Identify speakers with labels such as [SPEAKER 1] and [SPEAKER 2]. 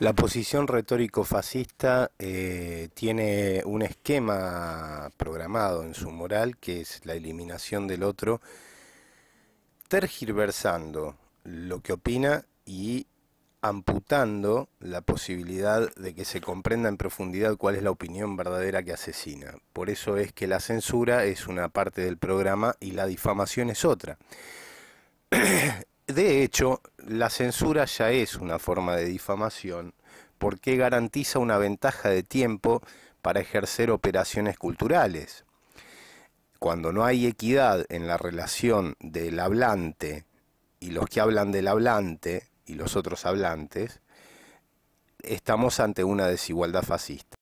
[SPEAKER 1] La posición retórico-fascista eh, tiene un esquema programado en su moral, que es la eliminación del otro, tergiversando lo que opina y amputando la posibilidad de que se comprenda en profundidad cuál es la opinión verdadera que asesina. Por eso es que la censura es una parte del programa y la difamación es otra. De hecho, la censura ya es una forma de difamación porque garantiza una ventaja de tiempo para ejercer operaciones culturales. Cuando no hay equidad en la relación del hablante y los que hablan del hablante y los otros hablantes, estamos ante una desigualdad fascista.